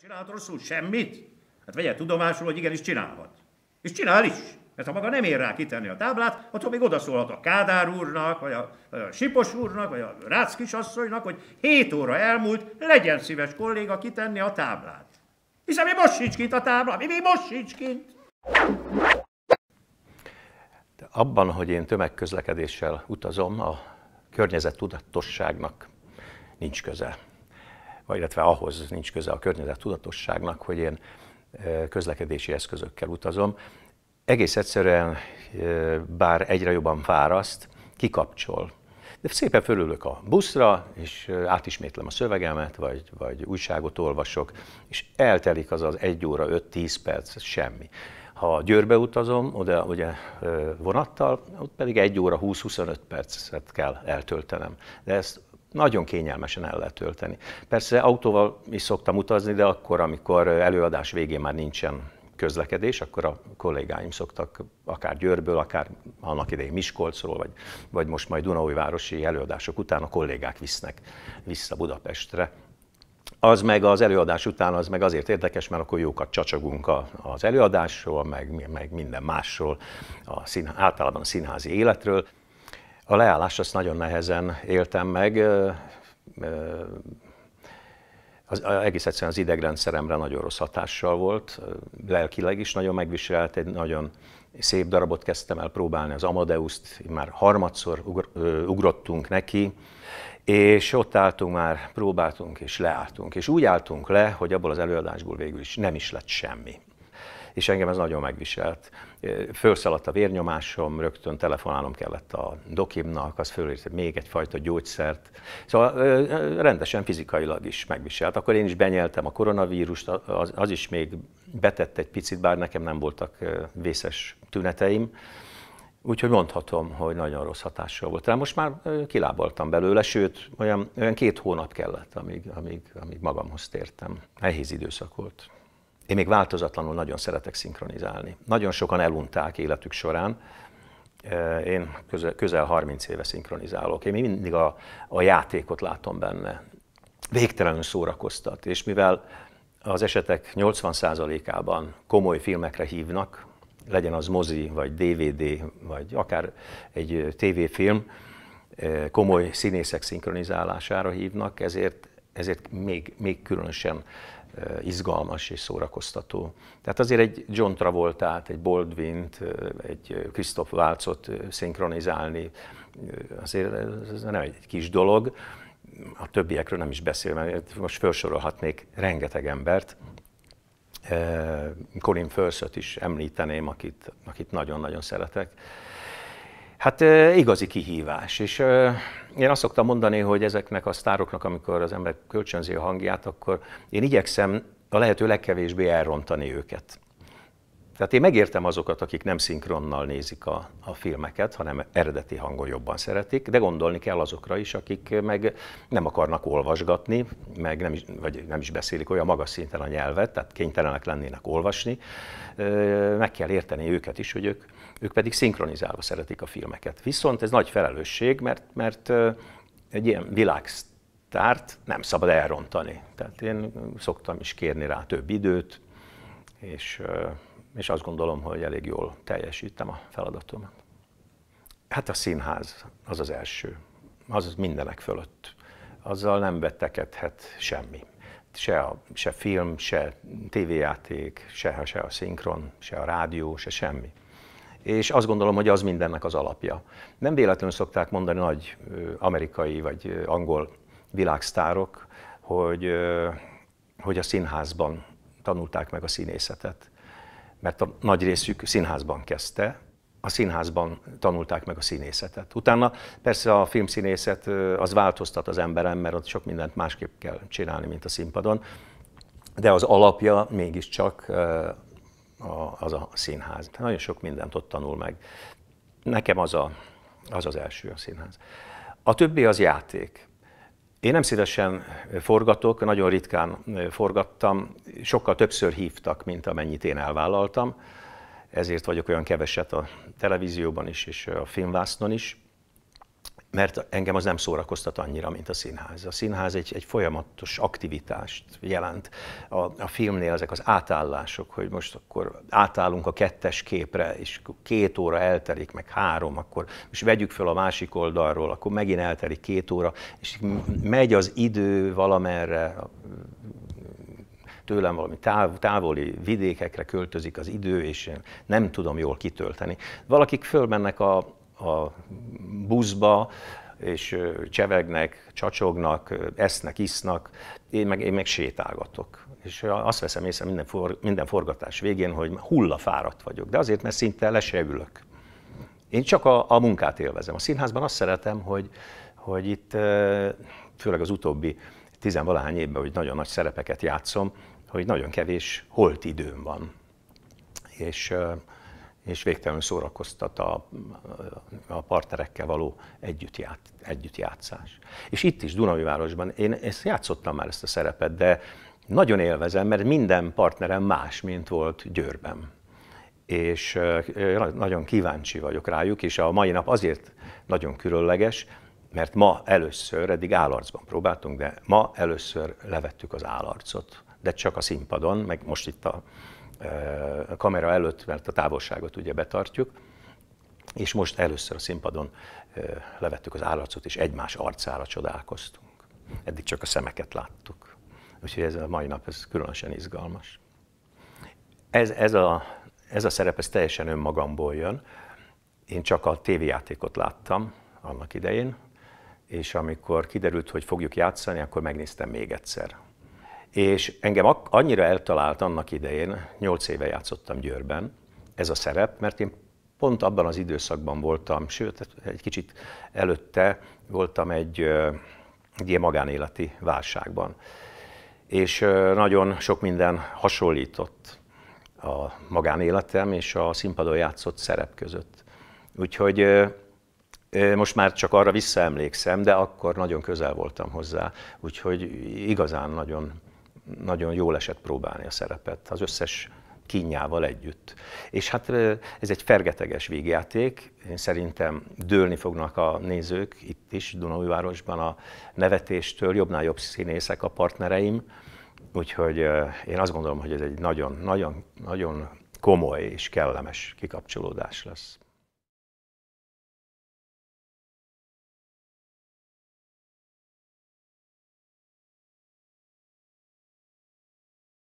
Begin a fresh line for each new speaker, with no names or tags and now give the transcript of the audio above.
Csinálhat rosszul semmit? Hát vegye tudomásul, hogy igenis csinálhat. És csinál is. Mert ha maga nem ér rá kitenni a táblát, attól még odaszólhat a Kádár úrnak, vagy a, vagy a Sipos úrnak, vagy a Rácz kisasszonynak, hogy 7 óra elmúlt, legyen szíves kolléga kitenni a táblát. Hiszen mi most sincs kint a tábla, mi, mi most sincs kint. De abban, hogy én tömegközlekedéssel utazom, a környezet tudatosságnak nincs köze illetve ahhoz nincs köze a környezet tudatosságnak, hogy én közlekedési eszközökkel utazom. Egész egyszerűen, bár egyre jobban fáraszt, kikapcsol. De szépen fölülök a buszra, és átismétlem a szövegemet, vagy, vagy újságot olvasok, és eltelik az az egy óra öt tíz perc, semmi. Ha Győrbe utazom, oda ugye vonattal, ott pedig egy óra 20-25 percet kell eltöltenem. De ezt nagyon kényelmesen el lehet tölteni. Persze autóval is szoktam utazni, de akkor, amikor előadás végén már nincsen közlekedés, akkor a kollégáim szoktak akár Győrből, akár annak idején Miskolcról, vagy, vagy most majd Dunaújvárosi előadások után a kollégák visznek vissza Budapestre. Az meg az előadás után az meg azért érdekes, mert akkor jókat csacsagunk az előadásról, meg, meg minden másról, a szín, általában a színházi életről. A leállás azt nagyon nehezen éltem meg. Az, egész egyszerűen az idegrendszeremre nagyon rossz hatással volt, lelkileg is nagyon megviselt, egy nagyon szép darabot kezdtem el próbálni, az Amadeuszt, már harmadszor ugr, ugrottunk neki, és ott álltunk már, próbáltunk és leálltunk. És úgy álltunk le, hogy abból az előadásból végül is nem is lett semmi és engem ez nagyon megviselt. Fölszaladt a vérnyomásom, rögtön telefonálnom kellett a dokimnak, az fölírt még egyfajta gyógyszert. Szóval rendesen fizikailag is megviselt. Akkor én is benyeltem a koronavírust, az, az is még betett egy picit, bár nekem nem voltak vészes tüneteim. Úgyhogy mondhatom, hogy nagyon rossz hatással volt De Most már kilábaltam belőle, sőt, olyan, olyan két hónap kellett, amíg, amíg, amíg magamhoz tértem. Nehéz időszak volt. Én még változatlanul nagyon szeretek szinkronizálni. Nagyon sokan elunták életük során, én közel, közel 30 éve szinkronizálok. Én mindig a, a játékot látom benne. Végtelenül szórakoztat, és mivel az esetek 80%-ában komoly filmekre hívnak, legyen az mozi, vagy DVD, vagy akár egy TV film, komoly színészek szinkronizálására hívnak, ezért ezért még, még különösen izgalmas és szórakoztató. Tehát azért egy John Travolta-t, egy baldwin egy Christoph Waltzot szinkronizálni, azért ez nem egy kis dolog, a többiekről nem is beszélve, most felsorolhatnék rengeteg embert, Colin Firthöt is említeném, akit, nagyon nagyon-nagyon szeretek. Hát igazi kihívás, és én azt szoktam mondani, hogy ezeknek a sztároknak, amikor az ember kölcsönzi a hangját, akkor én igyekszem a lehető legkevésbé elrontani őket. Tehát én megértem azokat, akik nem szinkronnal nézik a, a filmeket, hanem eredeti hangon jobban szeretik, de gondolni kell azokra is, akik meg nem akarnak olvasgatni, meg nem is, vagy nem is beszélik olyan magas szinten a nyelvet, tehát kénytelenek lennének olvasni. Meg kell érteni őket is, hogy ők ők pedig szinkronizálva szeretik a filmeket. Viszont ez nagy felelősség, mert, mert egy ilyen világsztárt nem szabad elrontani. Tehát én szoktam is kérni rá több időt, és, és azt gondolom, hogy elég jól teljesítem a feladatomat. Hát a színház az az első, az az mindenek fölött. Azzal nem vettekedhet semmi. Se, a, se film, se tévéjáték, se, se a szinkron, se a rádió, se semmi és azt gondolom, hogy az mindennek az alapja. Nem véletlenül szokták mondani nagy amerikai vagy angol világsztárok, hogy, hogy a színházban tanulták meg a színészetet, mert a nagy részük színházban kezdte, a színházban tanulták meg a színészetet. Utána persze a filmszínészet az változtat az emberem, mert ott sok mindent másképp kell csinálni, mint a színpadon, de az alapja mégiscsak a, az a színház. Hát nagyon sok mindent ott tanul meg. Nekem az, a, az az első a színház. A többi az játék. Én nem szívesen forgatok, nagyon ritkán forgattam, sokkal többször hívtak, mint amennyit én elvállaltam, ezért vagyok olyan keveset a televízióban is és a filmvásznon is mert engem az nem szórakoztat annyira, mint a színház. A színház egy, egy folyamatos aktivitást jelent. A, a filmnél ezek az átállások, hogy most akkor átállunk a kettes képre, és két óra elterik, meg három, akkor és vegyük fel a másik oldalról, akkor megint elterik két óra, és megy az idő valamerre, tőlem valami táv, távoli vidékekre költözik az idő, és én nem tudom jól kitölteni. Valakik fölmennek a, a buszba, és csevegnek, csacsognak, esznek, isznak, én meg, én meg sétálgatok. És azt veszem észre minden, for, minden forgatás végén, hogy hulla fáradt vagyok, de azért, mert szinte le se ülök. Én csak a, a munkát élvezem. A színházban azt szeretem, hogy, hogy itt, főleg az utóbbi tizenvalahány évben, hogy nagyon nagy szerepeket játszom, hogy nagyon kevés holt időm van. És és végtelenül szórakoztat a, a partnerekkel való együttját, együttjátszás. És itt is, Dunavivárosban, én ezt játszottam már ezt a szerepet, de nagyon élvezem, mert minden partnerem más, mint volt Győrben és nagyon kíváncsi vagyok rájuk, és a mai nap azért nagyon különleges, mert ma először, eddig állarcban próbáltunk, de ma először levettük az állarcot, de csak a színpadon, meg most itt a a kamera előtt, mert a távolságot ugye betartjuk, és most először a színpadon levettük az állarcot, és egymás arcára csodálkoztunk. Eddig csak a szemeket láttuk. Úgyhogy ez a mai nap ez különösen izgalmas. Ez, ez, a, ez a szerep, ez teljesen önmagamból jön. Én csak a tévéjátékot láttam annak idején, és amikor kiderült, hogy fogjuk játszani, akkor megnéztem még egyszer. És engem annyira eltalált annak idején, 8 éve játszottam Győrben, ez a szerep, mert én pont abban az időszakban voltam, sőt, hát egy kicsit előtte voltam egy, egy ilyen magánéleti válságban. És nagyon sok minden hasonlított a magánéletem és a színpadon játszott szerep között. Úgyhogy most már csak arra visszaemlékszem, de akkor nagyon közel voltam hozzá, úgyhogy igazán nagyon nagyon jól esett próbálni a szerepet, az összes kínjával együtt. És hát ez egy fergeteges végjáték, én szerintem dőlni fognak a nézők itt is, Dunaújvárosban a nevetéstől, jobbnál jobb színészek a partnereim, úgyhogy én azt gondolom, hogy ez egy nagyon, nagyon, nagyon komoly és kellemes kikapcsolódás lesz.